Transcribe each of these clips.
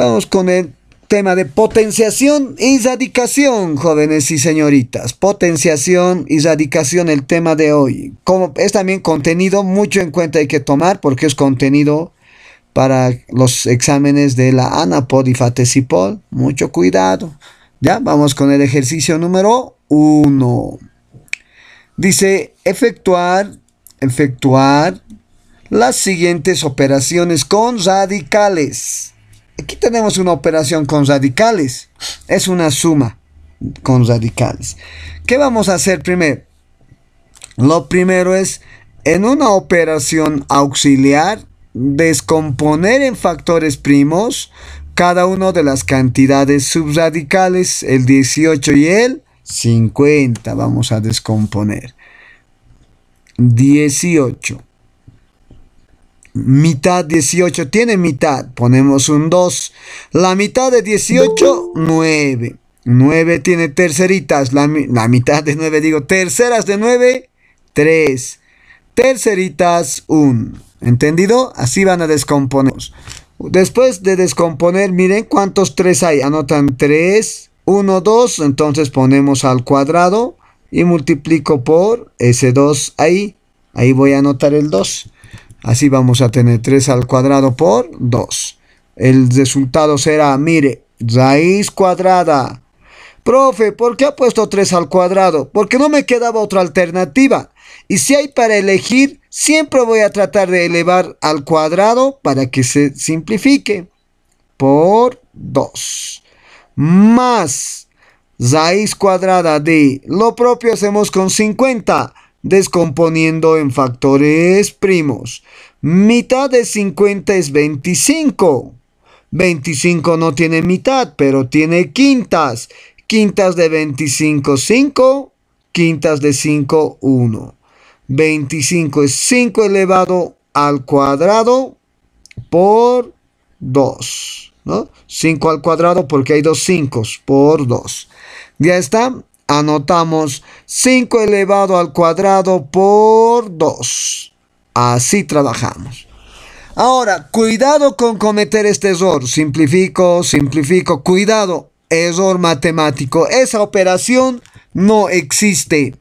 Vamos con el tema de potenciación y radicación, jóvenes y señoritas. Potenciación y radicación, el tema de hoy. Como es también contenido, mucho en cuenta hay que tomar porque es contenido para los exámenes de la ANAPOD y FATECIPOL. Mucho cuidado. Ya, vamos con el ejercicio número uno. Dice efectuar, efectuar las siguientes operaciones con radicales. Aquí tenemos una operación con radicales. Es una suma con radicales. ¿Qué vamos a hacer primero? Lo primero es, en una operación auxiliar, descomponer en factores primos cada una de las cantidades subradicales, el 18 y el 50. Vamos a descomponer. 18 Mitad 18 tiene mitad, ponemos un 2. La mitad de 18, 9. 9 tiene terceritas, la, mitad de 9 digo, terceras de 9, 3. Terceritas, 1. ¿Entendido? Así van a descomponer. Después de descomponer, miren cuántos 3 hay. Anotan 3, 1, 2. Entonces ponemos al cuadrado y multiplico por ese 2 ahí. Ahí voy a anotar el 2. Así vamos a tener 3 al cuadrado por 2. El resultado será, mire, raíz cuadrada. Profe, ¿por qué ha puesto 3 al cuadrado? Porque no me quedaba otra alternativa. Y si hay para elegir, siempre voy a tratar de elevar al cuadrado para que se simplifique. Por 2. Más raíz cuadrada de... Lo propio hacemos con 50 descomponiendo en factores primos. Mitad de 50 es 25. 25 no tiene mitad, pero tiene quintas. Quintas de 25, 5. Quintas de 5, 1. 25 es 5 elevado al cuadrado por 2. 5 al cuadrado porque hay dos 5 por 2. Ya está anotamos 5 elevado al cuadrado por 2. Así trabajamos. Ahora, cuidado con cometer este error. Simplifico, simplifico. Cuidado, error matemático. Esa operación no existe.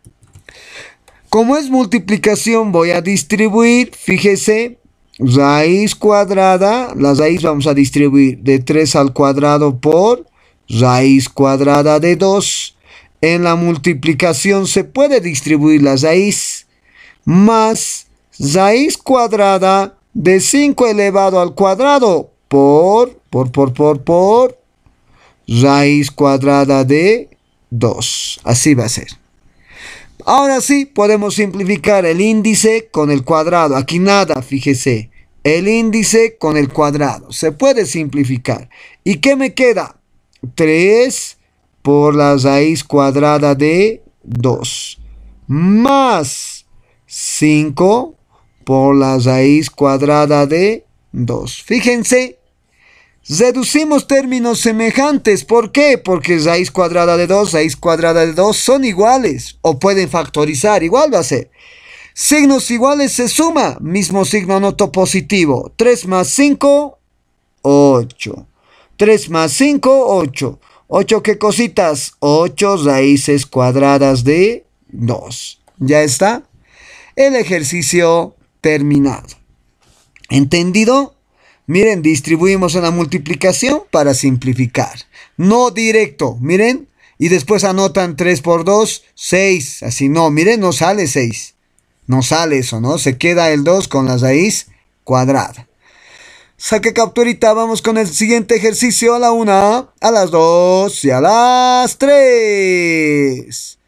Como es multiplicación, voy a distribuir, fíjese, raíz cuadrada, la raíz vamos a distribuir de 3 al cuadrado por raíz cuadrada de 2 en la multiplicación se puede distribuir la raíz más raíz cuadrada de 5 elevado al cuadrado por, por, por, por, por, raíz cuadrada de 2. Así va a ser. Ahora sí, podemos simplificar el índice con el cuadrado. Aquí nada, fíjese. El índice con el cuadrado. Se puede simplificar. ¿Y qué me queda? 3 por la raíz cuadrada de 2 más 5 por la raíz cuadrada de 2. Fíjense, reducimos términos semejantes. ¿Por qué? Porque raíz cuadrada de 2, raíz cuadrada de 2 son iguales o pueden factorizar, igual va a ser. Signos iguales se suma, mismo signo noto positivo. 3 más 5, 8. 3 más 5, 8. 8 qué cositas? 8 raíces cuadradas de 2. ¿Ya está? El ejercicio terminado. ¿Entendido? Miren, distribuimos una multiplicación para simplificar. No directo, miren. Y después anotan 3 por 2, 6. Así no, miren, no sale 6. No sale eso, ¿no? Se queda el 2 con la raíz cuadrada. Saque capturita, vamos con el siguiente ejercicio a la una, a las dos y a las tres.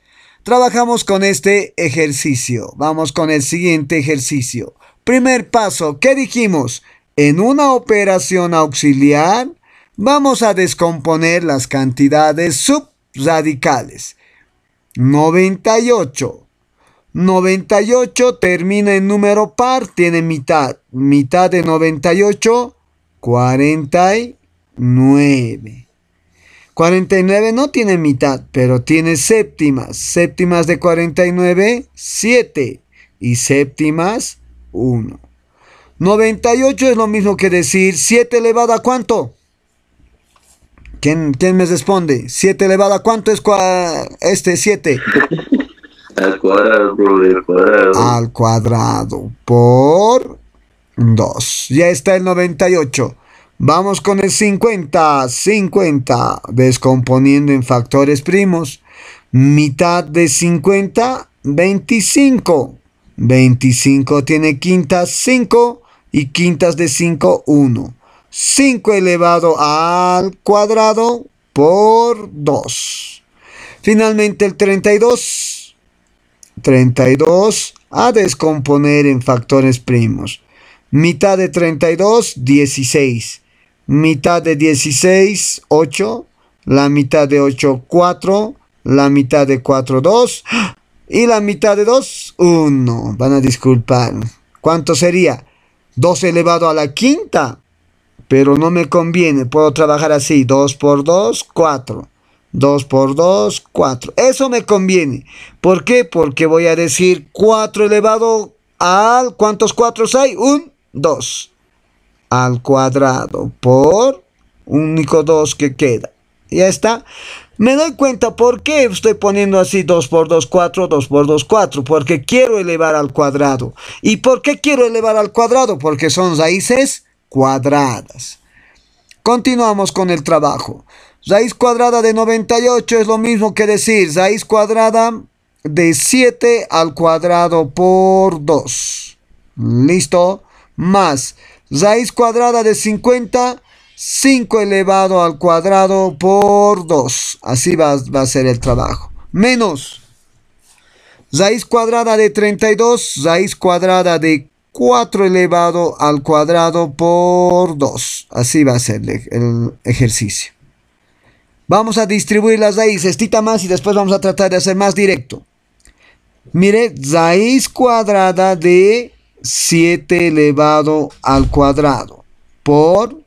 Trabajamos con este ejercicio. Vamos con el siguiente ejercicio. Primer paso, ¿qué dijimos? En una operación auxiliar, vamos a descomponer las cantidades subradicales. 98 98 termina en número par, tiene mitad. Mitad de 98, 49. 49 no tiene mitad, pero tiene séptimas. Séptimas de 49, 7. Y séptimas, 1. 98 es lo mismo que decir 7 elevado a cuánto. ¿Quién, me responde? 7 elevado a cuánto es este 7. Al cuadrado, cuadrado. Al cuadrado por 2. Ya está el 98. Vamos con el 50, 50, descomponiendo en factores primos. Mitad de 50, 25. 25 tiene quintas 5 y quintas de 5, 1. 5 elevado al cuadrado por 2. Finalmente el 32. 32 a descomponer en factores primos. Mitad de 32, 16. Mitad de 16, 8. La mitad de 8, 4. La mitad de 4, 2. Y la mitad de 2, 1. Van a disculpar. ¿Cuánto sería? 2 elevado a la quinta. Pero no me conviene. Puedo trabajar así. 2 por 2, 4. 2 por 2, 4. Eso me conviene. ¿Por qué? Porque voy a decir 4 elevado al... ¿Cuántos 4 hay? Un 2. Al cuadrado por único 2 que queda. Ya está. Me doy cuenta por qué estoy poniendo así 2 por 2, 4, 2 por 2, 4. Porque quiero elevar al cuadrado. ¿Y por qué quiero elevar al cuadrado? Porque son raíces cuadradas. Continuamos con el trabajo. Raíz cuadrada de 98 es lo mismo que decir raíz cuadrada de 7 al cuadrado por 2. ¿Listo? Más raíz cuadrada de 50, 5 elevado al cuadrado por 2. Así va, a ser el trabajo. Menos raíz cuadrada de 32, raíz cuadrada de 4 elevado al cuadrado por 2. Así va a ser el ejercicio. Vamos a distribuir las raíces, tita más y después vamos a tratar de hacer más directo. Mire, raíz cuadrada de 7 elevado al cuadrado por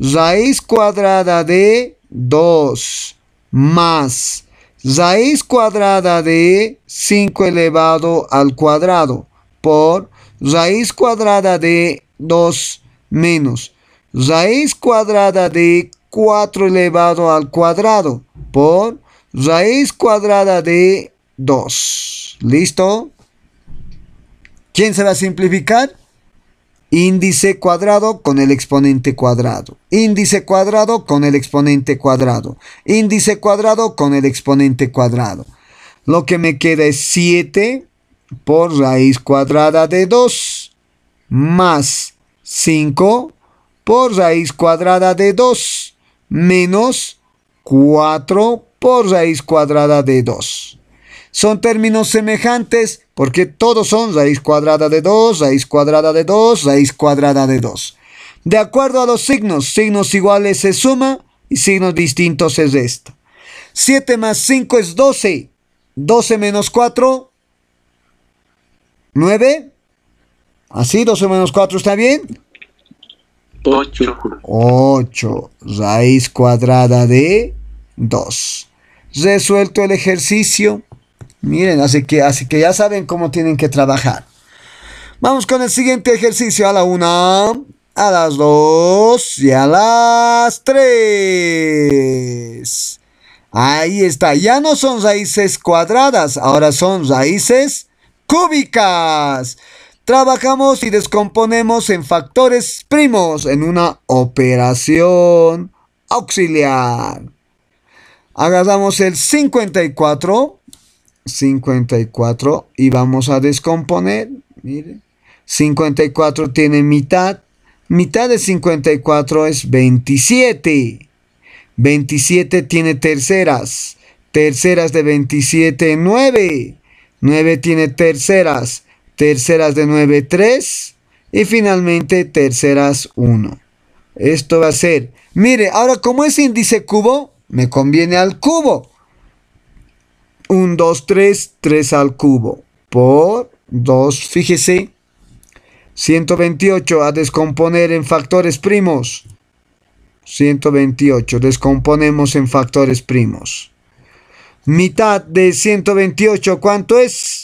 raíz cuadrada de 2 más raíz cuadrada de 5 elevado al cuadrado por raíz cuadrada de 2 menos raíz cuadrada de 4 elevado al cuadrado por raíz cuadrada de 2. ¿Listo? ¿Quién se va a simplificar? Índice cuadrado con el exponente cuadrado. Índice cuadrado con el exponente cuadrado. Índice cuadrado con el exponente cuadrado. Lo que me queda es 7 por raíz cuadrada de 2 más 5 por raíz cuadrada de 2 menos 4 por raíz cuadrada de 2. Son términos semejantes porque todos son raíz cuadrada de 2, raíz cuadrada de 2, raíz cuadrada de 2. De acuerdo a los signos, signos iguales se suma y signos distintos es resta. 7 más 5 es 12. 12 menos 4, 9. Así, 12 menos 4 está bien. 8. 8. Raíz cuadrada de 2. Resuelto el ejercicio. Miren, así que, así que ya saben cómo tienen que trabajar. Vamos con el siguiente ejercicio a la 1, a las 2 y a las 3. Ahí está, ya no son raíces cuadradas, ahora son raíces cúbicas trabajamos y descomponemos en factores primos en una operación auxiliar. Agarramos el 54, 54 y vamos a descomponer. 54 tiene mitad, mitad de 54 es 27. 27 tiene terceras, terceras de 27, 9. 9 tiene terceras, terceras de 9, 3 y finalmente terceras 1. Esto va a ser, mire, ahora como es índice cubo, me conviene al cubo. 1, 2, 3, 3 al cubo por 2, fíjese. 128 a descomponer en factores primos. 128, descomponemos en factores primos. Mitad de 128, ¿cuánto es?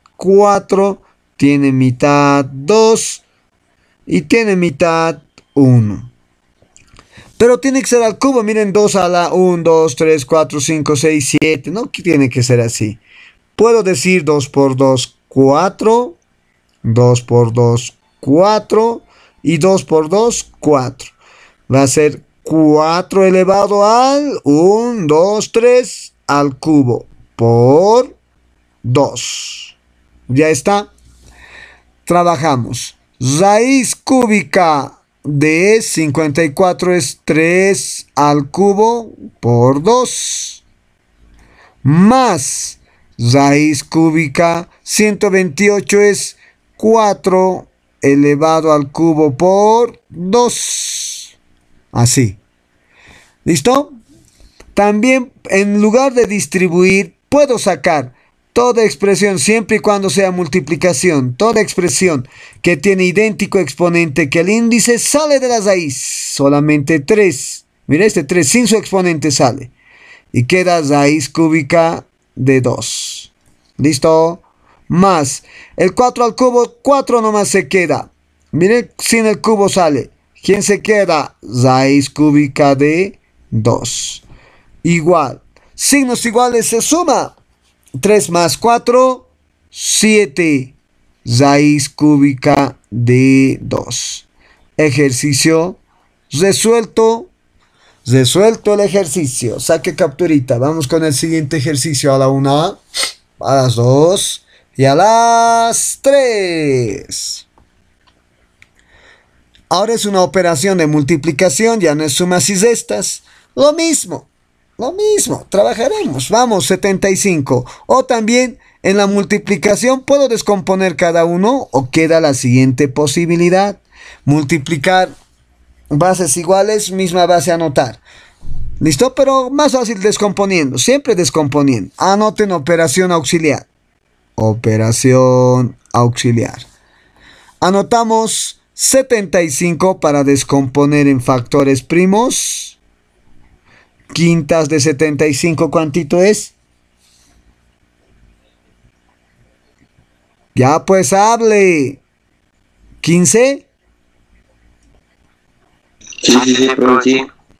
4 tiene mitad 2 y tiene mitad 1. Pero tiene que ser al cubo, miren, 2 a la 1, 2, 3, 4, 5, 6, 7, ¿no? tiene que ser así. Puedo decir 2 por 2, 4, 2 por 2, 4 y 2 por 2, 4. Va a ser 4 elevado al 1, 2, 3 al cubo por 2. Ya está. Trabajamos. Raíz cúbica de 54 es 3 al cubo por 2. Más raíz cúbica 128 es 4 elevado al cubo por 2. Así. ¿Listo? También en lugar de distribuir, puedo sacar Toda expresión, siempre y cuando sea multiplicación, toda expresión que tiene idéntico exponente que el índice sale de la raíz. Solamente 3. Mira, este 3 sin su exponente sale. Y queda raíz cúbica de 2. ¿Listo? Más. El 4 al cubo, 4 nomás se queda. Mire, sin el cubo sale. ¿Quién se queda? Raíz cúbica de 2. Igual. Signos iguales se suma 3 más 4, 7 raíz cúbica de 2. Ejercicio resuelto. Resuelto el ejercicio. Saque capturita. Vamos con el siguiente ejercicio a la 1, a las 2 y a las 3. Ahora es una operación de multiplicación, ya no es sumas y estas Lo mismo. Lo mismo, trabajaremos, vamos, 75. O también en la multiplicación puedo descomponer cada uno o queda la siguiente posibilidad. Multiplicar bases iguales, misma base anotar. ¿Listo? Pero más fácil descomponiendo, siempre descomponiendo. Anoten operación auxiliar. Operación auxiliar. Anotamos 75 para descomponer en factores primos quintas de 75, ¿cuántito es? Ya pues hable. ¿15?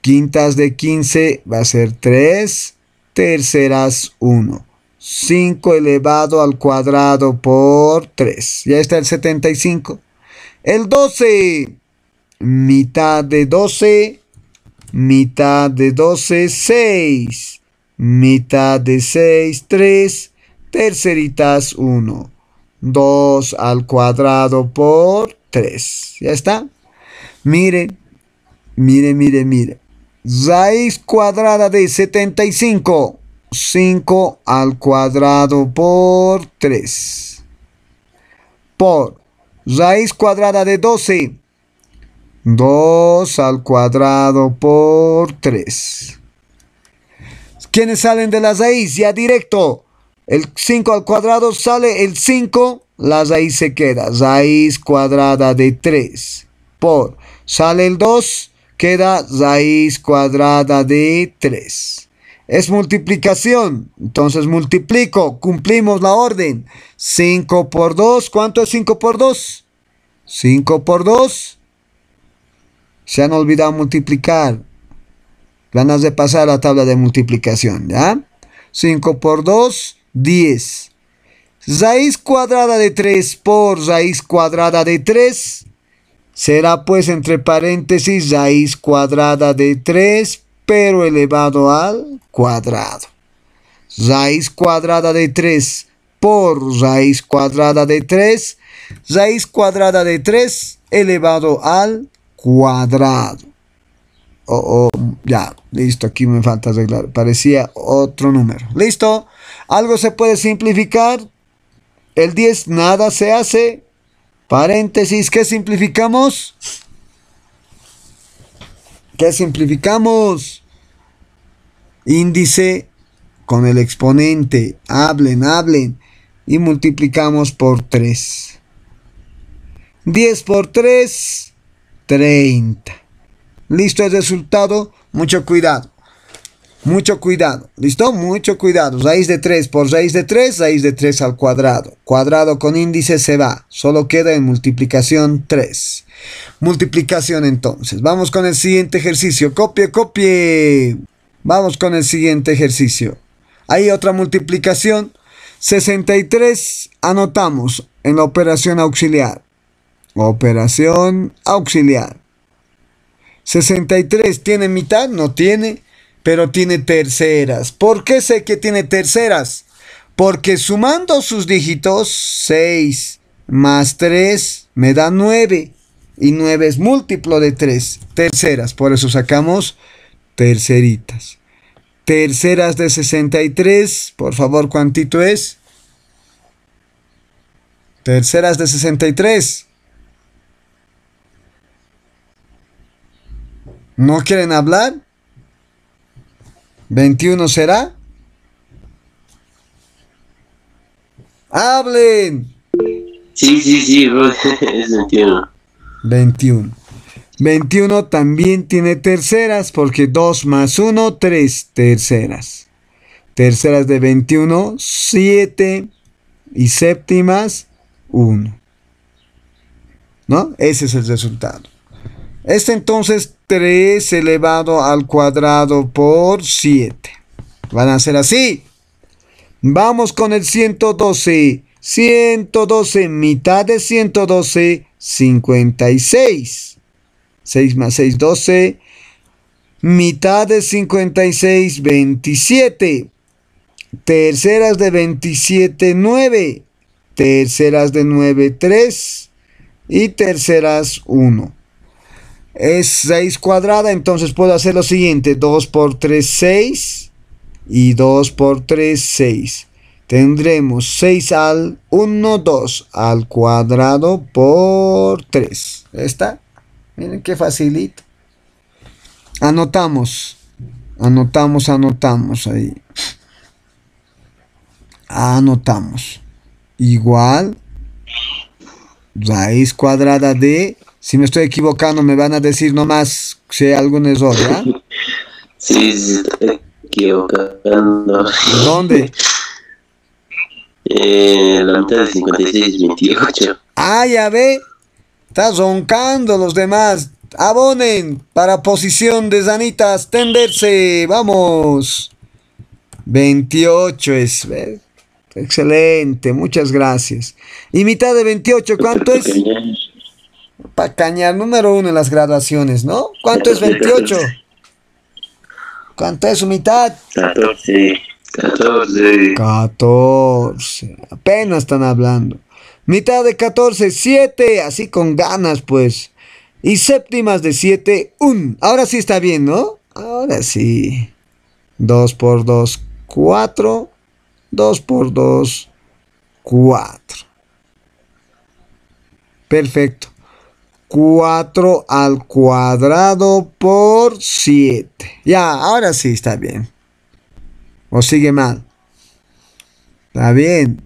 Quintas de 15 va a ser 3, terceras 1. 5 elevado al cuadrado por 3. Ya está el 75. El 12. Mitad de 12 mitad de 12, 6, mitad de 6, 3, terceritas 1, 2 al cuadrado por 3. ¿Ya está? Mire, mire, mire, mire. Raíz cuadrada de 75, 5 al cuadrado por 3. Por raíz cuadrada de 12, 2 al cuadrado por 3. ¿Quiénes salen de la raíz? Ya directo. El 5 al cuadrado sale el 5, la raíz se queda. Raíz cuadrada de 3 por. Sale el 2, queda raíz cuadrada de 3. Es multiplicación, entonces multiplico, cumplimos la orden. 5 por 2, ¿cuánto es 5 por 2? 5 por 2, se han olvidado multiplicar. Ganas de pasar a la tabla de multiplicación, ¿ya? 5 por 2, 10. Raíz cuadrada de 3 por raíz cuadrada de 3 será pues entre paréntesis raíz cuadrada de 3 pero elevado al cuadrado. Raíz cuadrada de 3 por raíz cuadrada de 3, raíz cuadrada de 3 elevado al cuadrado. O, ya, listo, aquí me falta arreglar. Parecía otro número. Listo. Algo se puede simplificar. El 10 nada se hace. Paréntesis, ¿qué simplificamos? ¿Qué simplificamos? Índice con el exponente. Hablen, hablen. Y multiplicamos por 3. 10 por 3 30. ¿Listo el resultado? Mucho cuidado. Mucho cuidado. ¿Listo? Mucho cuidado. Raíz de 3 por raíz de 3, raíz de 3 al cuadrado. Cuadrado con índice se va. Solo queda en multiplicación 3. Multiplicación entonces. Vamos con el siguiente ejercicio. Copie, copie. Vamos con el siguiente ejercicio. Hay otra multiplicación. 63 anotamos en la operación auxiliar. Operación auxiliar. 63. ¿Tiene mitad? No tiene, pero tiene terceras. ¿Por qué sé que tiene terceras? Porque sumando sus dígitos, 6 más 3 me da 9. Y 9 es múltiplo de 3. Terceras. Por eso sacamos terceritas. Terceras de 63. Por favor, ¿cuánto es? Terceras de 63. ¿No quieren hablar? ¿21 será? ¡Hablen! Sí, sí, sí, es 21. 21. 21 también tiene terceras porque 2 más 1, 3 terceras. Terceras de 21, 7 y séptimas, 1. ¿No? Ese es el resultado. Es este entonces 3 elevado al cuadrado por 7. Van a ser así. Vamos con el 112. 112, mitad de 112, 56. 6 más 6, 12. Mitad de 56, 27. Terceras de 27, 9. Terceras de 9, 3. Y terceras 1 es 6 cuadrada, entonces puedo hacer lo siguiente, 2 por 3, 6 y 2 por 3, 6. Tendremos 6 al 1, 2 al cuadrado por 3. ¿Está? Miren qué facilito. Anotamos. Anotamos, anotamos ahí. Anotamos. Igual raíz cuadrada de si me estoy equivocando, me van a decir nomás si hay algún error, ¿ya? Sí, se equivocando. ¿Dónde? Eh, la mitad de 56, 28. Ah, ya ve. Está roncando los demás. Abonen para posición de Zanitas. Tenderse. Vamos. 28 es. Excelente. Muchas gracias. Y mitad de 28, ¿cuánto es? Pacaña, número uno en las graduaciones, ¿no? ¿Cuánto es 28? ¿Cuánto es su mitad? 14. 14. 14. Apenas están hablando. Mitad de 14, 7. Así con ganas, pues. Y séptimas de 7, 1. Ahora sí está bien, ¿no? Ahora sí. 2 por 2, 4. 2 por 2, 4. Perfecto. 4 al cuadrado por 7. Ya, ahora sí está bien. O sigue mal. Está bien.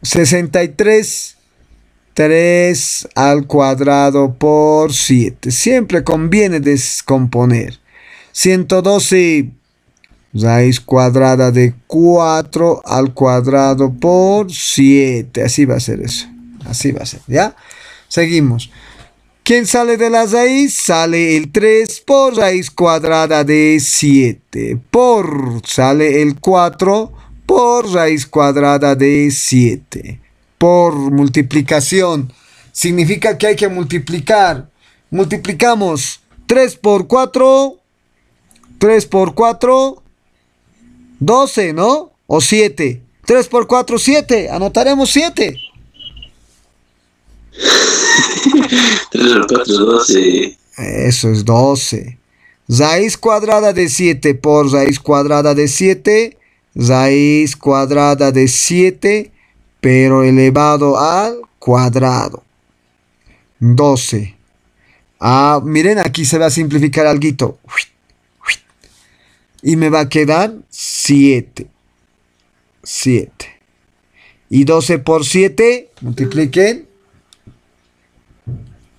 63. 3 al cuadrado por 7. Siempre conviene descomponer. 112 raíz cuadrada de 4 al cuadrado por 7. Así va a ser eso. Así va a ser, ¿ya? Seguimos. ¿Quién sale de la raíz? Sale el 3 por raíz cuadrada de 7. Por sale el 4 por raíz cuadrada de 7. Por multiplicación. Significa que hay que multiplicar. Multiplicamos 3 por 4. 3 por 4. 12, ¿no? O 7. 3 por 4, 7. Anotaremos 7. 3 por 4 es 12. Eso es 12. Raíz cuadrada de 7 por raíz cuadrada de 7. Raíz cuadrada de 7, pero elevado al cuadrado. 12. Ah, miren, aquí se va a simplificar algo. Y me va a quedar 7. 7. Y 12 por 7, multipliquen.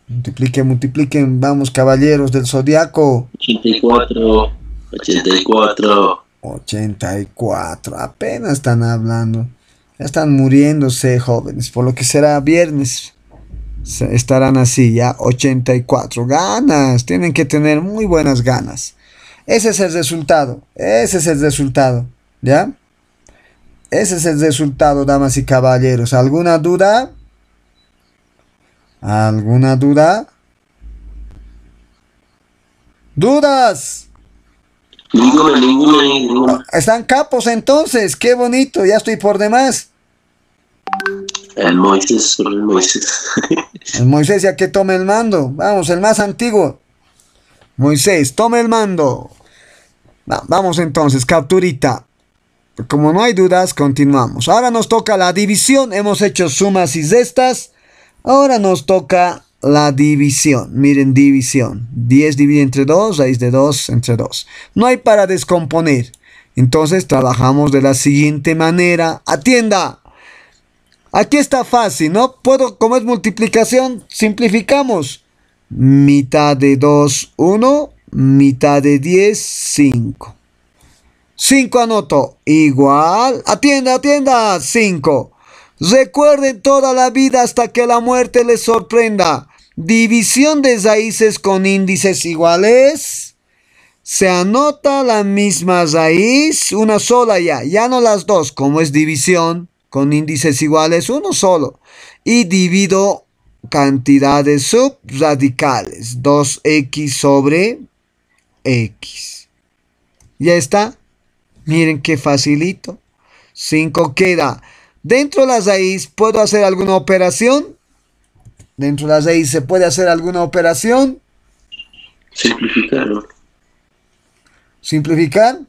Multipliquen, multipliquen, vamos caballeros del zodiaco. 84, 84. 84, apenas están hablando. Ya están muriéndose jóvenes, por lo que será viernes. Estarán así ya, 84 ganas. Tienen que tener muy buenas ganas. Ese es el resultado, ese es el resultado, ¿ya? Ese es el resultado, damas y caballeros. ¿Alguna duda? ¿Alguna duda? ¿Dudas? Ninguna, ninguna, ninguna. Están capos entonces, qué bonito, ya estoy por demás. El Moisés, el Moisés. el Moisés ya que tome el mando, vamos, el más antiguo. Moisés, tome el mando. vamos entonces, capturita. Como no hay dudas, continuamos. Ahora nos toca la división, hemos hecho sumas y restas. Ahora nos toca la división. Miren, división. 10 divide entre 2, raíz de 2 entre 2. No hay para descomponer. Entonces trabajamos de la siguiente manera. Atienda. Aquí está fácil, ¿no? Puedo, como es multiplicación, simplificamos. Mitad de 2, 1. Mitad de 10, 5. 5 anoto. Igual. Atienda, atienda. 5. Recuerden toda la vida hasta que la muerte les sorprenda. División de raíces con índices iguales. Se anota la misma raíz, una sola ya, ya no las dos, como es división con índices iguales, uno solo. Y divido cantidades subradicales, 2x sobre x. Ya está. Miren qué facilito. 5 queda Dentro de las raíz, ¿puedo hacer alguna operación? Dentro de las raíces ¿se puede hacer alguna operación? Simplificar. ¿Simplificar?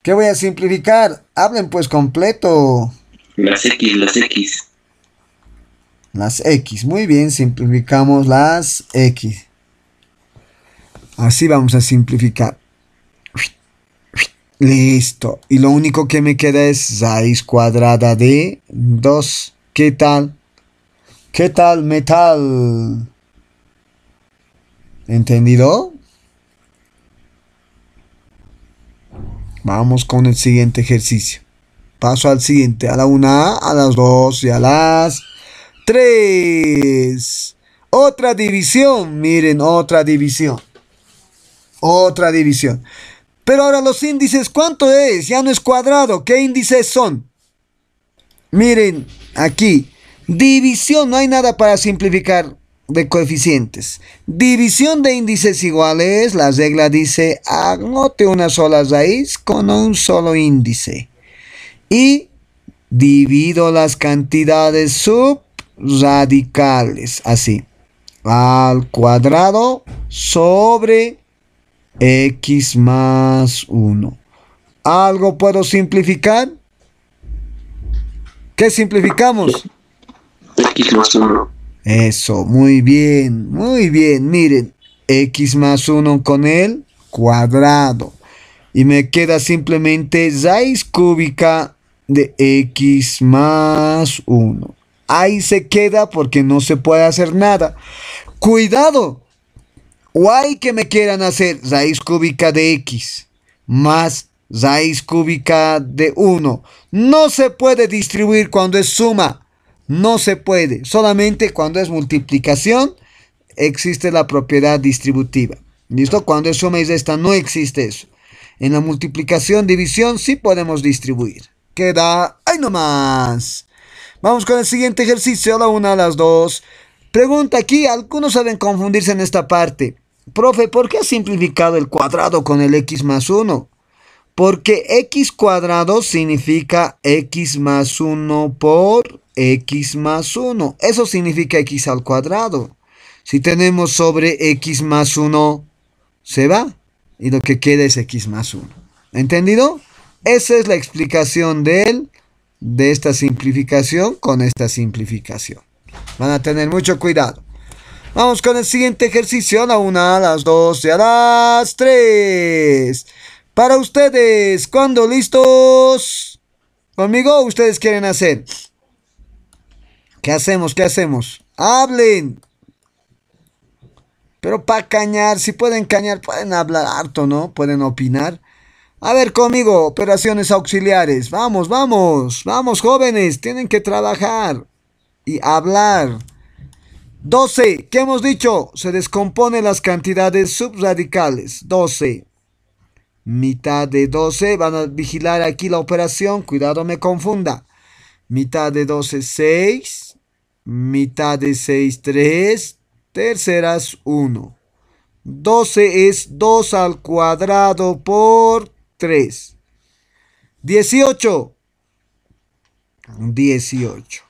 ¿Qué voy a simplificar? Hablen pues completo. Las X, las X. Las X, muy bien, simplificamos las X. Así vamos a simplificar. Listo. Y lo único que me queda es raíz cuadrada de 2. ¿Qué tal? ¿Qué tal metal? ¿Entendido? Vamos con el siguiente ejercicio. Paso al siguiente, a la 1A, a las 2 y a las 3. Otra división, miren, otra división. Otra división. Pero ahora los índices, ¿cuánto es? Ya no es cuadrado. ¿Qué índices son? Miren, aquí. División, no hay nada para simplificar de coeficientes. División de índices iguales, la regla dice, anote una sola raíz con un solo índice. Y divido las cantidades subradicales, así, al cuadrado sobre x más 1. ¿Algo puedo simplificar? ¿Qué simplificamos? x más 1. Eso, muy bien, muy bien. Miren, x más 1 con el cuadrado. Y me queda simplemente 6 cúbica de x más 1. Ahí se queda porque no se puede hacer nada. Cuidado, o hay que me quieran hacer raíz cúbica de x más raíz cúbica de 1. No se puede distribuir cuando es suma. No se puede. Solamente cuando es multiplicación existe la propiedad distributiva. ¿Listo? Cuando es suma y esta no existe eso. En la multiplicación, división sí podemos distribuir. Queda ahí nomás. Vamos con el siguiente ejercicio, la una, las dos. Pregunta aquí, algunos saben confundirse en esta parte. Profe, ¿por qué ha simplificado el cuadrado con el x más 1? Porque x cuadrado significa x más 1 por x más 1. Eso significa x al cuadrado. Si tenemos sobre x más 1, se va. Y lo que queda es x más 1. ¿Entendido? Esa es la explicación de, de esta simplificación con esta simplificación. Van a tener mucho cuidado. Vamos con el siguiente ejercicio, a una, a las dos y a las tres. Para ustedes, cuando listos conmigo, ustedes quieren hacer. ¿Qué hacemos? ¿Qué hacemos? Hablen. Pero para cañar, si pueden cañar, pueden hablar harto, ¿no? Pueden opinar. A ver conmigo, operaciones auxiliares. Vamos, vamos, vamos jóvenes, tienen que trabajar y hablar. 12. ¿Qué hemos dicho? Se descomponen las cantidades subradicales. 12. Mitad de 12. Van a vigilar aquí la operación. Cuidado, me confunda. Mitad de 12, 6. Mitad de 6, 3. Terceras, 1. 12 es 2 al cuadrado por 3. 18. 18.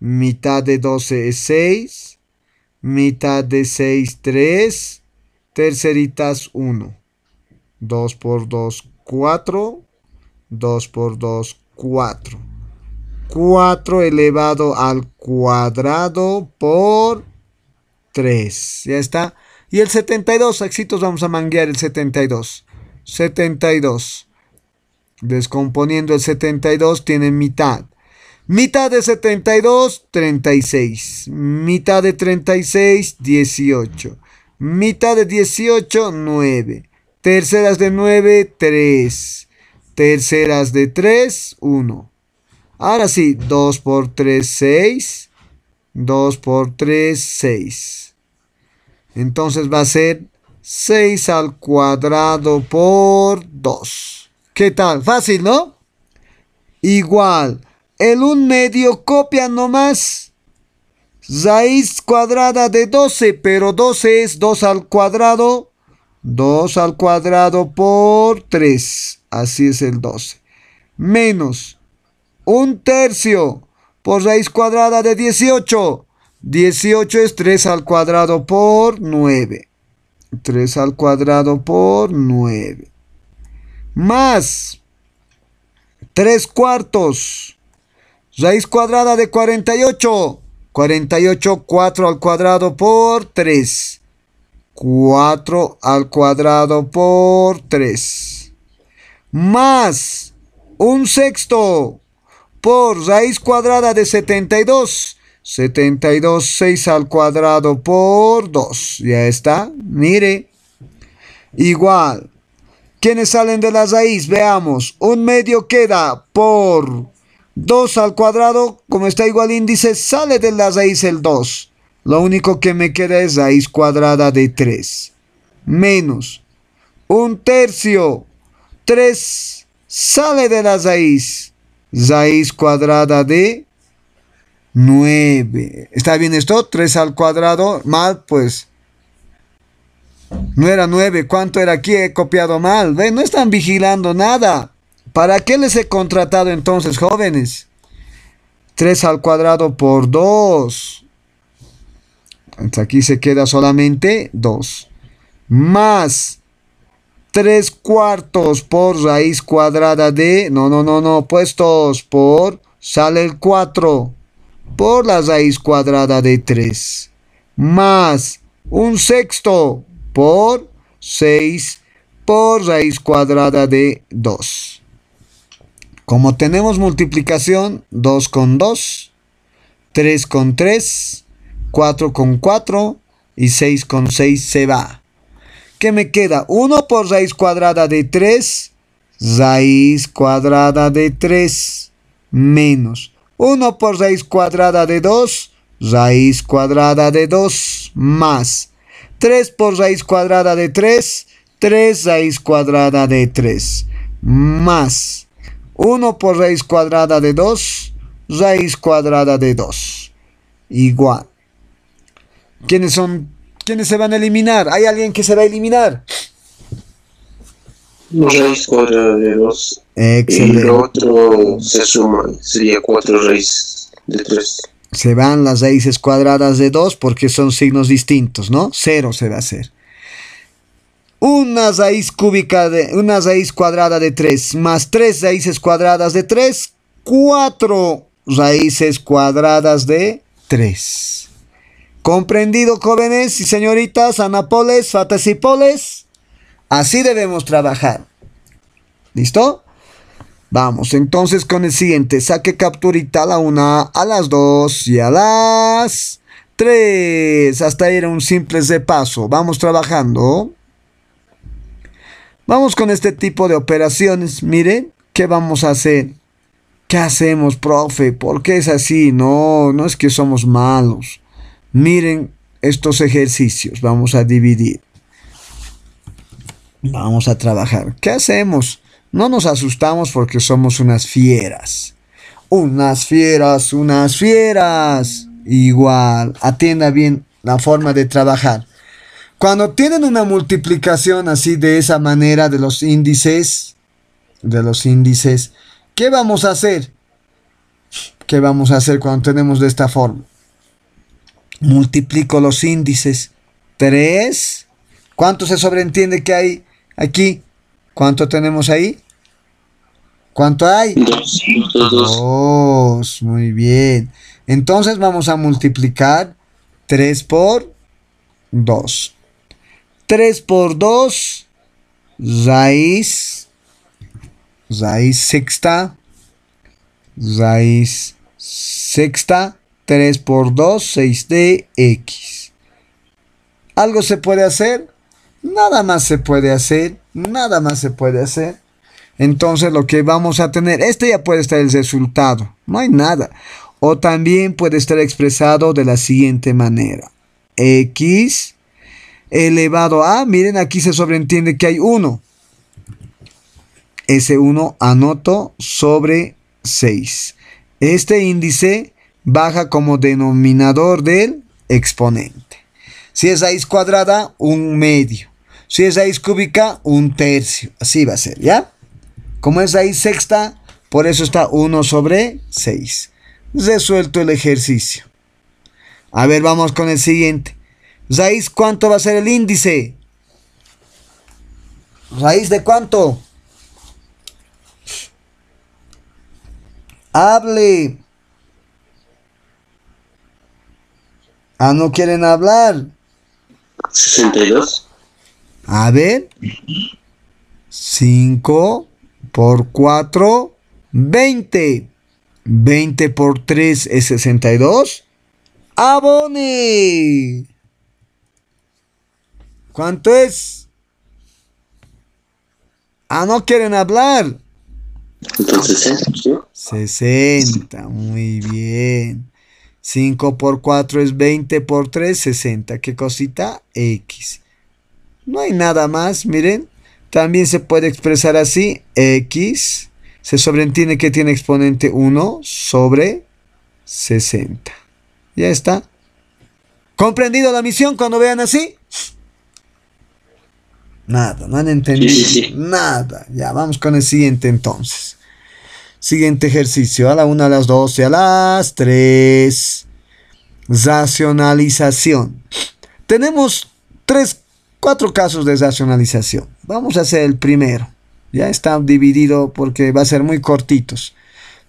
mitad de 12 es 6, mitad de 6, 3, terceritas 1, 2 por 2, 4, 2 por 2, 4, 4 elevado al cuadrado por 3, ya está. Y el 72, éxitos, vamos a manguear el 72. 72. Descomponiendo el 72 tiene mitad. Mitad de 72, 36. Mitad de 36, 18. Mitad de 18, 9. Terceras de 9, 3. Terceras de 3, 1. Ahora sí, 2 por 3, 6. 2 por 3, 6. Entonces va a ser 6 al cuadrado por 2. ¿Qué tal? Fácil, ¿no? Igual el un medio copia nomás raíz cuadrada de 12, pero 12 es 2 al cuadrado, 2 al cuadrado por 3, así es el 12, menos un tercio por raíz cuadrada de 18, 18 es 3 al cuadrado por 9, 3 al cuadrado por 9, más 3 cuartos Raíz cuadrada de 48. 48, 4 al cuadrado por 3. 4 al cuadrado por 3. Más un sexto por raíz cuadrada de 72. 72, 6 al cuadrado por 2. Ya está. Mire. Igual. ¿Quiénes salen de la raíz? Veamos. Un medio queda por 2 al cuadrado, como está igual índice, sale de la raíz el 2. Lo único que me queda es raíz cuadrada de 3. Menos 1 tercio. 3 sale de la raíz. Raíz cuadrada de 9. ¿Está bien esto? 3 al cuadrado. Mal, pues. No era 9. ¿Cuánto era aquí? He copiado mal. No están vigilando nada. ¿Para qué les he contratado entonces, jóvenes? 3 al cuadrado por 2. Aquí se queda solamente 2. Más 3 cuartos por raíz cuadrada de... No, no, no, no. Puestos por... Sale el 4 por la raíz cuadrada de 3. Más un sexto por 6 por raíz cuadrada de 2. Como tenemos multiplicación, 2 con 2, 3 con 3, 4 con 4 y 6 con 6 se va. ¿Qué me queda? 1 por raíz cuadrada de 3, raíz cuadrada de 3 menos 1 por raíz cuadrada de 2, raíz cuadrada de 2 más 3 por raíz cuadrada de 3, 3 raíz cuadrada de 3 más 1 por raíz cuadrada de 2, raíz cuadrada de 2. Igual. ¿Quiénes se van a eliminar? ¿Hay alguien que se va a eliminar? Raíz cuadrada de 2. Excelente. Y lo otro se suma, sería 4 raíz de 3. Se van las raíces cuadradas de 2 porque son signos distintos, ¿no? Cero se va a hacer una raíz cúbica de una raíz cuadrada de 3 más 3 raíces cuadradas de 3, 4 raíces cuadradas de 3. ¿Comprendido, jóvenes y señoritas, anapoles, poles. Así debemos trabajar. ¿Listo? Vamos entonces con el siguiente. Saque capturita a la 1, a las 2 y a las 3. Hasta ahí a un simple repaso. Vamos trabajando. Vamos con este tipo de operaciones. Miren, ¿qué vamos a hacer? ¿Qué hacemos, profe? ¿Por qué es así? No, no es que somos malos. Miren estos ejercicios. Vamos a dividir. Vamos a trabajar. ¿Qué hacemos? No nos asustamos porque somos unas fieras. Unas fieras, unas fieras. Igual, atienda bien la forma de trabajar. Cuando tienen una multiplicación así de esa manera de los índices, de los índices, ¿qué vamos a hacer? ¿Qué vamos a hacer cuando tenemos de esta forma? Multiplico los índices. 3. ¿Cuánto se sobreentiende que hay aquí? ¿Cuánto tenemos ahí? ¿Cuánto hay? 2. Muy bien. Entonces vamos a multiplicar 3 por 2. 3 por 2, raíz, raíz sexta, raíz sexta, 3 por 2, 6 de x. ¿Algo se puede hacer? Nada más se puede hacer, nada más se puede hacer. Entonces lo que vamos a tener, este ya puede estar el resultado, no hay nada. O también puede estar expresado de la siguiente manera. X elevado a, miren aquí se sobreentiende que hay 1. Ese 1 anoto sobre 6. Este índice baja como denominador del exponente. Si es raíz cuadrada, un medio. Si es raíz cúbica, un tercio. Así va a ser, ¿ya? Como es raíz sexta, por eso está 1 sobre 6. Resuelto el ejercicio. A ver, vamos con el siguiente. Raíz, ¿cuánto va a ser el índice? ¿Raíz de cuánto? Hable. Ah, no quieren hablar. 62. A ver. 5 por 4, 20. 20 por 3 es 62. Abone. ¿Cuánto es? Ah, no quieren hablar. Entonces, 60, ¿eh? muy bien. 5 por 4 es 20 por 3, 60. ¿Qué cosita? X. No hay nada más, miren. También se puede expresar así, X. Se sobreentiende que tiene exponente 1 sobre 60. Ya está. ¿Comprendido la misión cuando vean así? Nada, no han entendido nada. Ya, vamos con el siguiente entonces. Siguiente ejercicio, a la 1, a las 12, a las 3. Racionalización. Tenemos tres, cuatro casos de racionalización. Vamos a hacer el primero. Ya está dividido porque va a ser muy cortitos.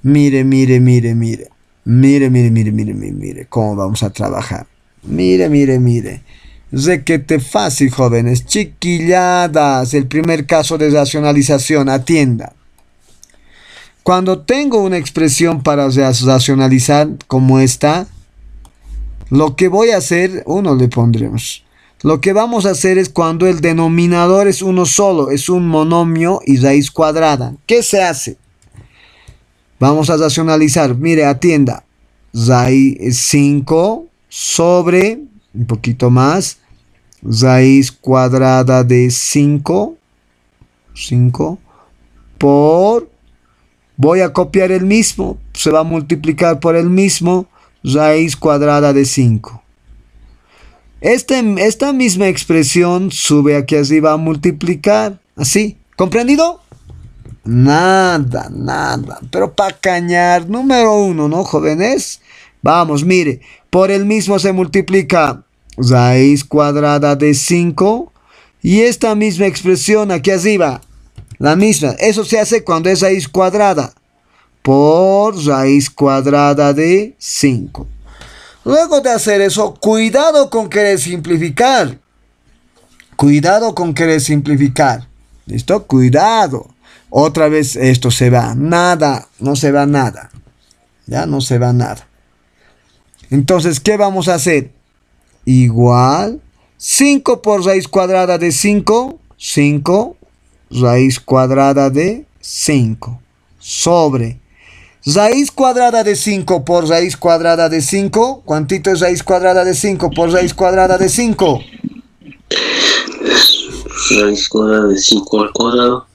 Mire, mire, mire, mire. Mire, mire, mire, mire, mire, mire. Cómo vamos a trabajar. Mire, mire, mire. Requete fácil, jóvenes. Chiquilladas. El primer caso de racionalización. Atienda. Cuando tengo una expresión para racionalizar como esta, lo que voy a hacer, uno le pondremos. Lo que vamos a hacer es cuando el denominador es uno solo, es un monomio y raíz cuadrada. ¿Qué se hace? Vamos a racionalizar. Mire, atienda. Raíz 5 sobre, un poquito más, raíz cuadrada de 5, 5, por, voy a copiar el mismo, se va a multiplicar por el mismo, raíz cuadrada de 5. Este, esta misma expresión sube aquí así Va a multiplicar, así, ¿comprendido? Nada, nada, pero para cañar, número uno, ¿no, jóvenes? Vamos, mire, por el mismo se multiplica raíz cuadrada de 5. Y esta misma expresión aquí arriba, la misma, eso se hace cuando es raíz cuadrada, por raíz cuadrada de 5. Luego de hacer eso, cuidado con querer simplificar. Cuidado con querer simplificar. ¿Listo? Cuidado. Otra vez esto se va. Nada. No se va nada. Ya no se va nada. Entonces, ¿qué vamos a hacer? igual 5 por raíz cuadrada de 5, 5, raíz cuadrada de 5, sobre raíz cuadrada de 5 por raíz cuadrada de 5, ¿cuántito es raíz cuadrada de 5 por raíz cuadrada de 5? Raíz cuadrada de 5 al cuadrado.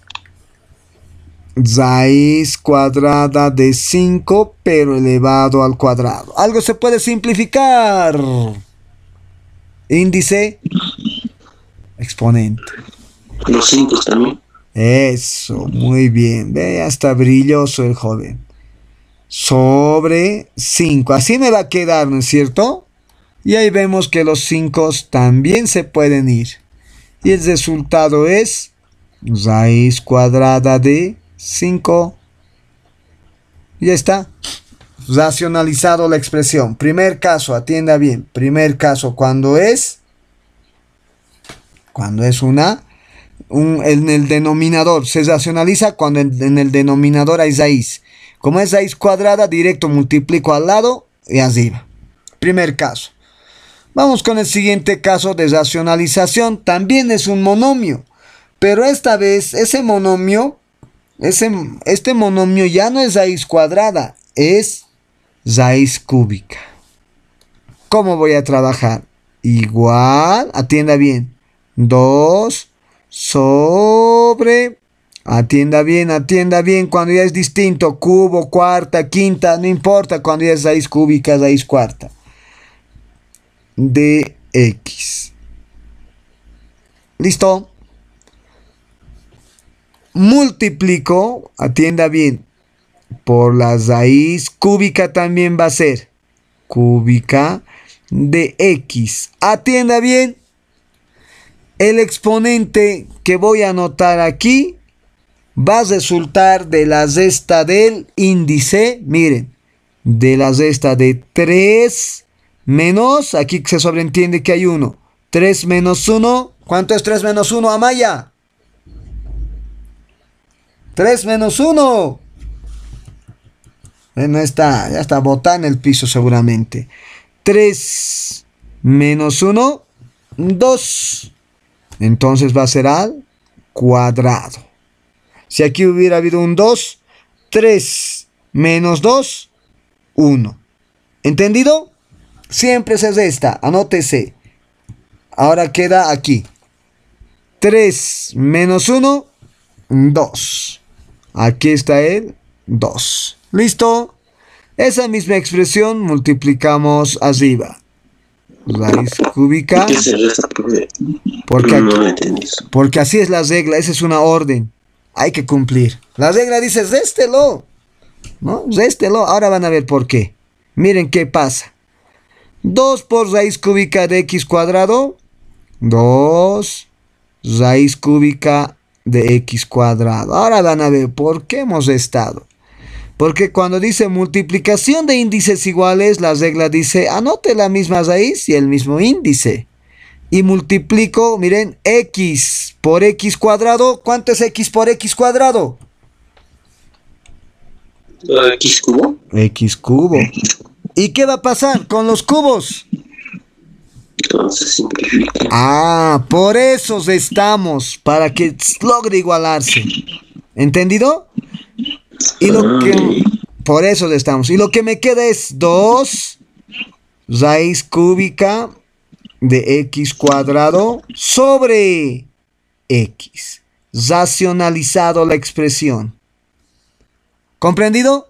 Raíz cuadrada de 5 pero elevado al cuadrado. Algo se puede simplificar. Índice. Exponente. Los 5 también. Eso, muy bien. Ve, hasta brilloso el joven. Sobre 5. Así me va a quedar, ¿no es cierto? Y ahí vemos que los 5 también se pueden ir. Y el resultado es raíz cuadrada de 5. Ya está racionalizado la expresión. Primer caso, atienda bien. Primer caso, cuando es, cuando es una, en el denominador, se racionaliza cuando en, el denominador hay raíz. Como es raíz cuadrada, directo multiplico al lado y arriba. Primer caso. Vamos con el siguiente caso de racionalización. También es un monomio. Pero esta vez ese monomio, ese, este monomio ya no es raíz cuadrada, es raíz cúbica. ¿Cómo voy a trabajar? Igual, atienda bien. 2 sobre Atienda bien, atienda bien cuando ya es distinto. Cubo, cuarta, quinta, no importa cuando ya es raíz cúbica, raíz cuarta. x. ¿Listo? Multiplico, atienda bien por la raíz cúbica también va a ser cúbica de x. Atienda bien. El exponente que voy a anotar aquí va a resultar de la resta del índice, miren, de la resta de 3 menos, aquí se sobreentiende que hay 1, 3 menos 1, ¿cuánto es 3 menos 1, Amaya? 3 menos 1. Bueno, está, ya está botada en el piso seguramente. 3 menos 1, 2. Entonces va a ser al cuadrado. Si aquí hubiera habido un 2, 3 menos 2, 1. ¿Entendido? Siempre se esta, anótese. Ahora queda aquí. 3 menos 1, 2. Aquí está el 2. ¿Listo? Esa misma expresión multiplicamos arriba. Raíz cúbica. Porque, porque así es la regla, esa es una orden. Hay que cumplir. La regla dice, réstelo. ¿No? Réstelo. Ahora van a ver por qué. Miren qué pasa. 2 por raíz cúbica de x cuadrado. 2 raíz cúbica de x cuadrado. Ahora van a ver por qué hemos estado. Porque cuando dice multiplicación de índices iguales, la regla dice anote la misma raíz y el mismo índice. Y multiplico, miren, x por x cuadrado. ¿Cuánto es x por x cuadrado? X cubo. X cubo. ¿Y qué va a pasar con los cubos? ah, por eso estamos, para que logre igualarse. ¿Entendido? Y lo ah, que, por eso estamos. Y lo que me queda es 2 raíz cúbica de x cuadrado sobre x. Racionalizado la expresión. ¿Comprendido?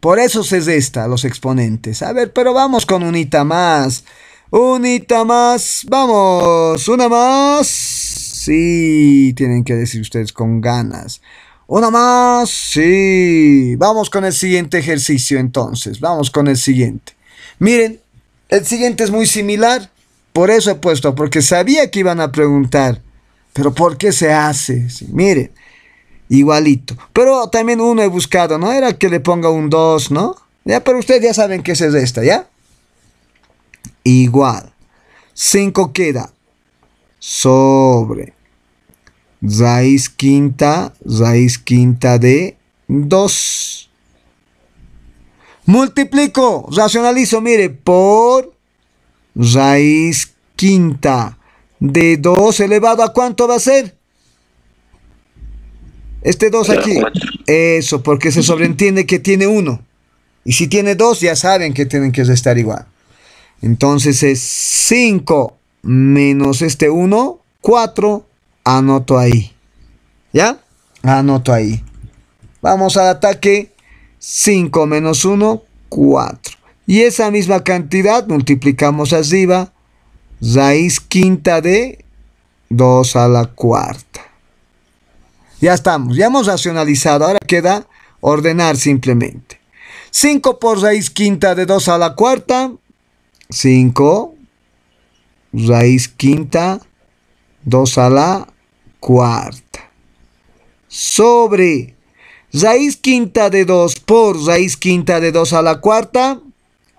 Por eso se esta los exponentes. A ver, pero vamos con unita más. Unita más. Vamos. Una más. Sí, tienen que decir ustedes con ganas. Una más. Sí. Vamos con el siguiente ejercicio entonces. Vamos con el siguiente. Miren, el siguiente es muy similar. Por eso he puesto, porque sabía que iban a preguntar. Pero ¿por qué se hace? miren, igualito. Pero también uno he buscado, ¿no? Era que le ponga un 2, ¿no? Ya, pero ustedes ya saben que esa es esta, ¿ya? Igual. 5 queda sobre raíz quinta, raíz quinta de 2. Multiplico, racionalizo, mire, por raíz quinta de 2 elevado a cuánto va a ser? Este 2 aquí. Eso, porque se sobreentiende que tiene 1. Y si tiene 2, ya saben que tienen que restar igual. Entonces es 5 menos este 1, 4 Anoto ahí. ¿Ya? Anoto ahí. Vamos al ataque. 5 menos 1, 4. Y esa misma cantidad multiplicamos arriba. Raíz quinta de 2 a la cuarta. Ya estamos, ya hemos racionalizado. Ahora queda ordenar simplemente. 5 por raíz quinta de 2 a la cuarta. 5 raíz quinta 2 a la cuarta. Sobre raíz quinta de 2 por raíz quinta de 2 a la cuarta,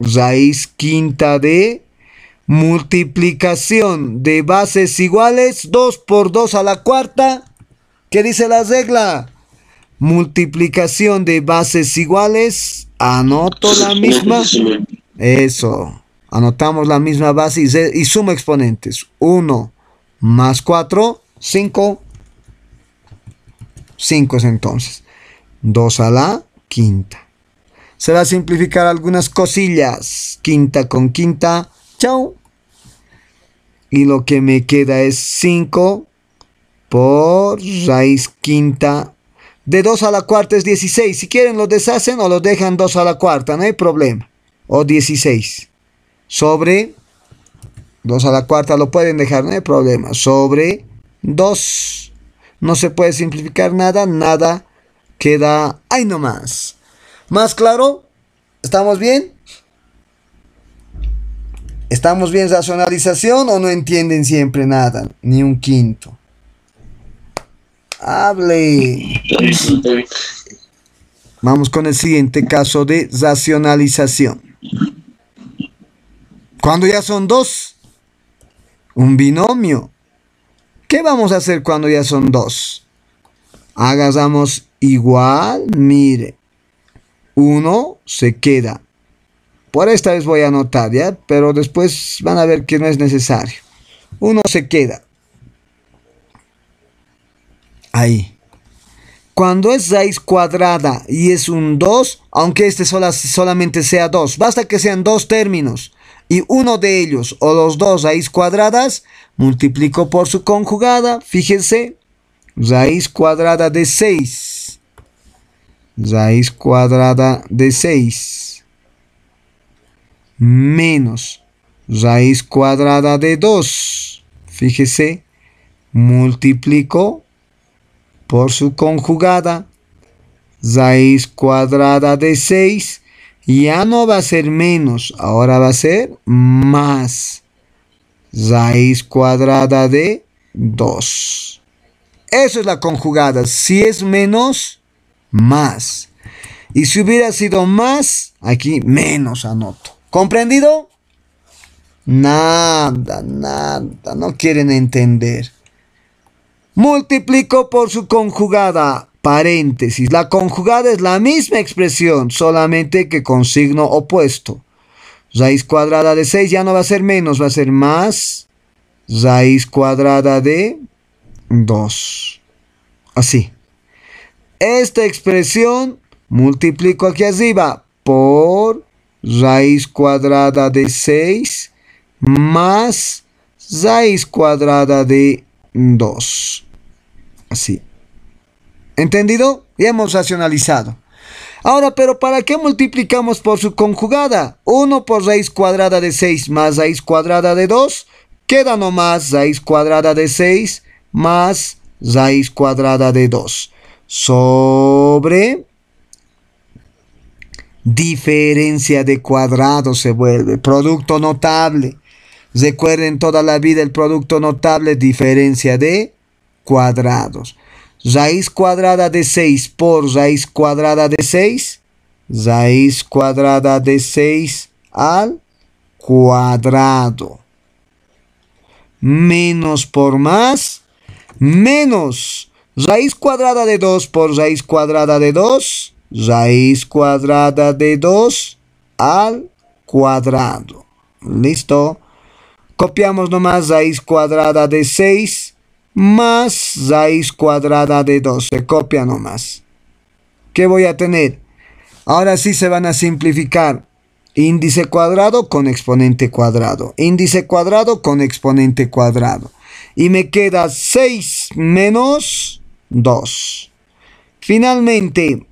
raíz quinta de multiplicación de bases iguales, 2 por 2 a la cuarta, ¿qué dice la regla? Multiplicación de bases iguales, anoto la misma, eso, anotamos la misma base y, y sumo exponentes, 1 más 4 5, 5 es entonces. 2 a la quinta. Se va a simplificar algunas cosillas. Quinta con quinta. Chau Y lo que me queda es 5 por raíz quinta. De 2 a la cuarta es 16. Si quieren lo deshacen o lo dejan 2 a la cuarta. No hay problema. O 16. Sobre 2 a la cuarta lo pueden dejar. No hay problema. Sobre Dos, No se puede simplificar nada, nada queda ahí nomás. ¿Más claro? ¿Estamos bien? ¿Estamos bien racionalización o no entienden siempre nada? Ni un quinto. Hable. Vamos con el siguiente caso de racionalización. Cuando ya son dos, un binomio ¿Qué vamos a hacer cuando ya son dos? Hagamos igual, mire. Uno se queda. Por esta vez voy a anotar, ¿ya? Pero después van a ver que no es necesario. Uno se queda. Ahí. Cuando es raíz cuadrada y es un 2, aunque este solamente sea 2, basta que sean dos términos y uno de ellos o los dos raíz cuadradas, multiplico por su conjugada, fíjense, raíz cuadrada de 6. Raíz cuadrada de 6. Menos raíz cuadrada de 2. Fíjese, multiplico por su conjugada. Raíz cuadrada de 6 ya no va a ser menos, ahora va a ser más raíz cuadrada de 2. Eso es la conjugada. Si es menos, más. Y si hubiera sido más, aquí menos anoto. ¿Comprendido? Nada, nada, no quieren entender. Multiplico por su conjugada. Paréntesis. La conjugada es la misma expresión, solamente que con signo opuesto. Raíz cuadrada de 6 ya no va a ser menos, va a ser más raíz cuadrada de 2. Así. Esta expresión multiplico aquí arriba por raíz cuadrada de 6 más raíz cuadrada de 2. Así. ¿Entendido? Ya hemos racionalizado. Ahora, pero ¿para qué multiplicamos por su conjugada? 1 por raíz cuadrada de 6 más raíz cuadrada de 2. Queda nomás raíz cuadrada de 6 más raíz cuadrada de 2. Sobre diferencia de cuadrados se vuelve. Producto notable. Recuerden toda la vida el producto notable, diferencia de cuadrados raíz cuadrada de 6 por raíz cuadrada de 6, raíz cuadrada de 6 al cuadrado. Menos por más, menos raíz cuadrada de 2 por raíz cuadrada de 2, raíz cuadrada de 2 al cuadrado. Listo. Copiamos nomás raíz cuadrada de 6 más raíz cuadrada de 2 Se Copia nomás. ¿Qué voy a tener? Ahora sí se van a simplificar. Índice cuadrado con exponente cuadrado. Índice cuadrado con exponente cuadrado. Y me queda 6 menos 2. Finalmente,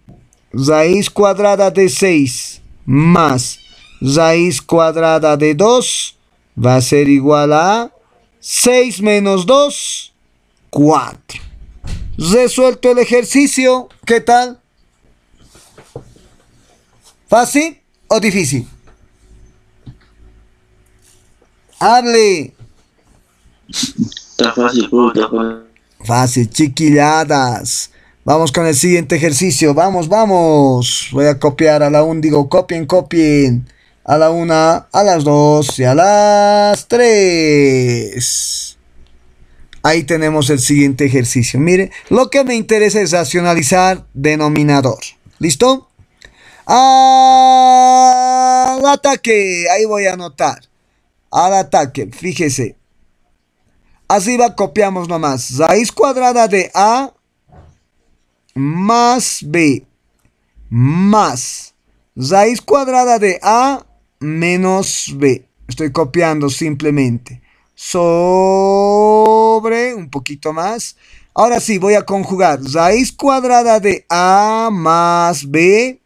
raíz cuadrada de 6 más raíz cuadrada de 2 va a ser igual a 6 menos 2 4. Resuelto el ejercicio, ¿qué tal? ¿Fácil o difícil? Hable. Está fácil, está fácil. Fácil, chiquilladas. Vamos con el siguiente ejercicio. Vamos, vamos. Voy a copiar a la 1. Digo, copien, copien. A la 1, a las 2 y a las 3. Ahí tenemos el siguiente ejercicio. Mire, lo que me interesa es racionalizar denominador. ¿Listo? Al ataque. Ahí voy a anotar. Al ataque. Fíjese. Así va, copiamos nomás. Raíz cuadrada de A más B más raíz cuadrada de A menos B. Estoy copiando simplemente sobre un poquito más. Ahora sí, voy a conjugar raíz cuadrada de A más B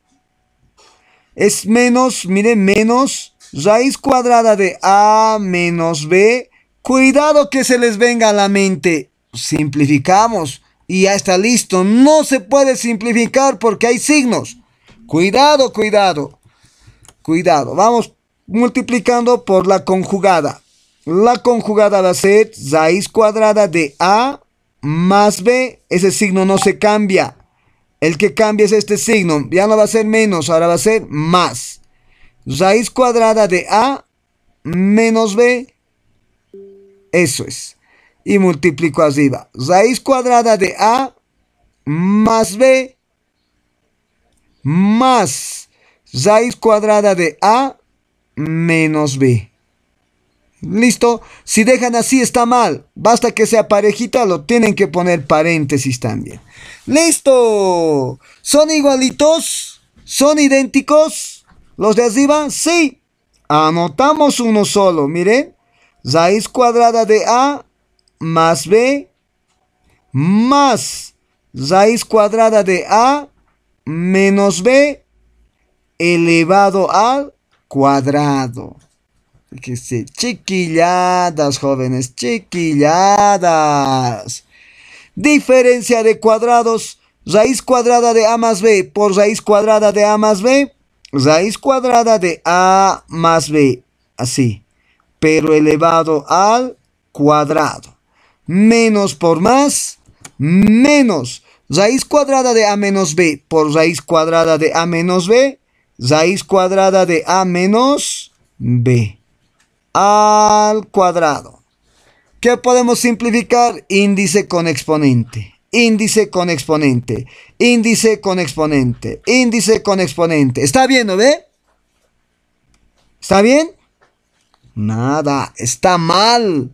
es menos, miren, menos raíz cuadrada de A menos B. Cuidado que se les venga a la mente. Simplificamos y ya está listo. No se puede simplificar porque hay signos. Cuidado, cuidado. Cuidado. Vamos multiplicando por la conjugada. La conjugada va a ser raíz cuadrada de A más B, ese signo no se cambia. El que cambia es este signo. Ya no va a ser menos, ahora va a ser más. Raíz cuadrada de A menos B. Eso es. Y multiplico arriba. Raíz cuadrada de A más B más raíz cuadrada de A menos B. Listo, si dejan así está mal, basta que sea parejita, lo tienen que poner paréntesis también. Listo, son igualitos, son idénticos, los de arriba, sí. Anotamos uno solo, miren, raíz cuadrada de A más B más raíz cuadrada de A menos B elevado al cuadrado que chiquilladas, jóvenes, chiquilladas. Diferencia de cuadrados, raíz cuadrada de A más B por raíz cuadrada de A más B, raíz cuadrada de A más B, así, pero elevado al cuadrado. Menos por más, menos raíz cuadrada de A menos B por raíz cuadrada de A menos B, raíz cuadrada de A menos B al cuadrado. ¿Qué podemos simplificar? Índice con exponente. Índice con exponente. Índice con exponente. Índice con exponente. ¿Está bien, no ve? ¿Está bien? Nada, está mal.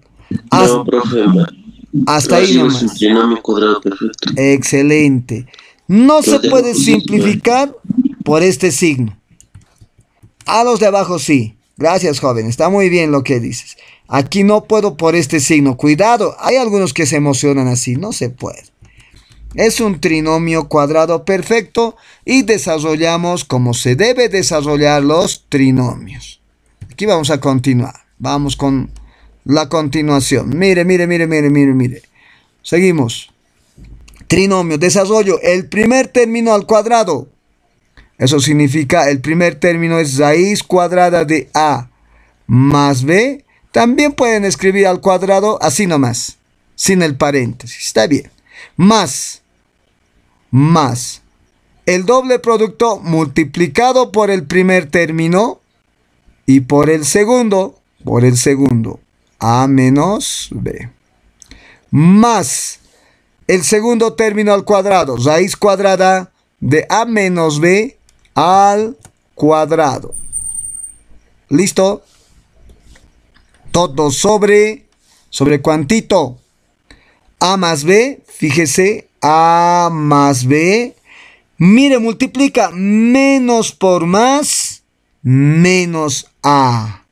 Hasta, ahí Excelente. No se puede simplificar por este signo. A los de abajo sí. Gracias, joven. Está muy bien lo que dices. Aquí no puedo por este signo. Cuidado, hay algunos que se emocionan así. No se puede. Es un trinomio cuadrado perfecto y desarrollamos como se debe desarrollar los trinomios. Aquí vamos a continuar. Vamos con la continuación. Mire, mire, mire, mire, mire, mire. Seguimos. Trinomio, desarrollo. El primer término al cuadrado eso significa el primer término es raíz cuadrada de A más B. También pueden escribir al cuadrado así nomás, sin el paréntesis. Está bien. Más, más el doble producto multiplicado por el primer término y por el segundo, por el segundo. A menos B. Más el segundo término al cuadrado, raíz cuadrada de A menos B al cuadrado. ¿Listo? Todo sobre, sobre cuantito. A más B, fíjese, A más B. Mire, multiplica menos por más, menos A.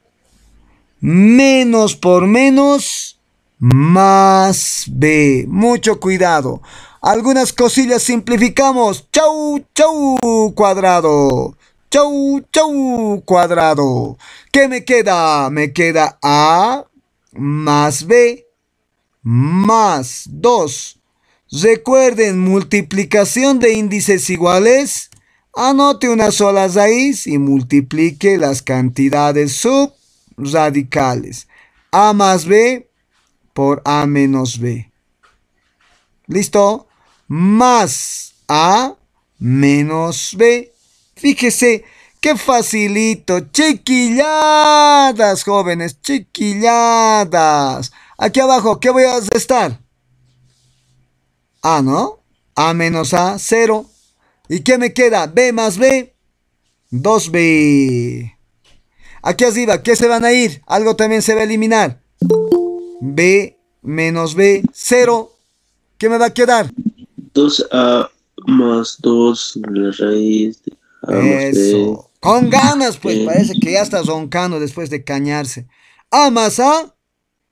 Menos por menos, más B. Mucho cuidado. Algunas cosillas simplificamos. Chau, chau, cuadrado. Chau, chau, cuadrado. ¿Qué me queda? Me queda A más B más 2. Recuerden, multiplicación de índices iguales. Anote una sola raíz y multiplique las cantidades subradicales. A más B por A menos B. ¿Listo? más A menos B. Fíjese, qué facilito. Chiquilladas, jóvenes, chiquilladas. Aquí abajo, ¿qué voy a restar? A, ¿no? A menos A, 0. ¿Y qué me queda? B más B, 2B. Aquí arriba, ¿qué se van a ir? Algo también se va a eliminar. B menos B, 0. ¿Qué me va a quedar? 2A más 2 la raíz de A Eso. Con ganas, pues parece que ya está roncando después de cañarse. A más A,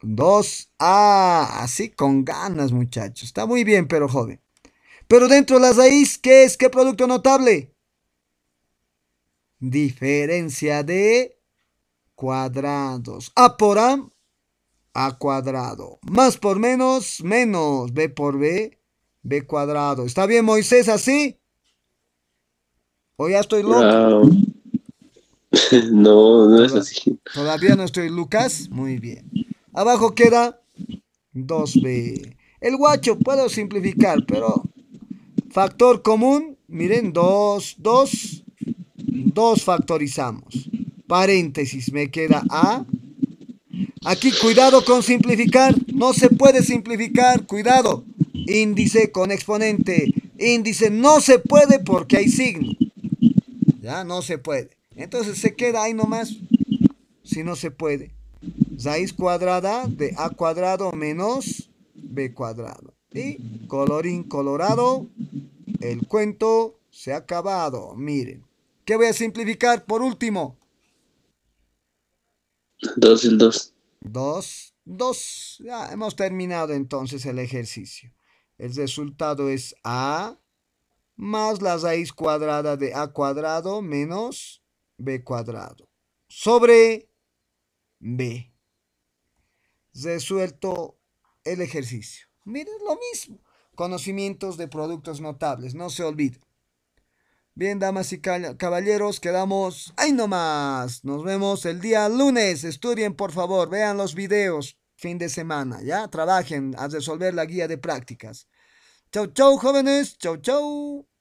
2A. Así con ganas, muchachos. Está muy bien, pero joven. Pero dentro de la raíz, ¿qué es? ¿Qué producto notable? Diferencia de cuadrados. A por A, A cuadrado. Más por menos, menos. B por B, b cuadrado. ¿Está bien, Moisés, así? ¿O ya estoy loco? no, no es así. Todavía no estoy, Lucas. Muy bien. Abajo queda 2b. El guacho puedo simplificar, pero factor común, miren, 2, 2, 2 factorizamos. Paréntesis, me queda a. Aquí cuidado con simplificar, no se puede simplificar, cuidado índice con exponente, índice no se puede porque hay signo. Ya no se puede. Entonces se queda ahí nomás si no se puede. Raíz cuadrada de a cuadrado menos b cuadrado. Y colorín colorado, el cuento se ha acabado. Miren. ¿Qué voy a simplificar por último? 2 y 2. 2, 2. Ya hemos terminado entonces el ejercicio. El resultado es A más la raíz cuadrada de A cuadrado menos B cuadrado sobre B. Resuelto el ejercicio. Miren lo mismo. Conocimientos de productos notables, no se olviden. Bien, damas y caballeros, quedamos ahí nomás. Nos vemos el día lunes. Estudien, por favor, vean los videos fin de semana, ¿ya? Trabajen a resolver la guía de prácticas. Chau, chau, jóvenes. Chau, chau.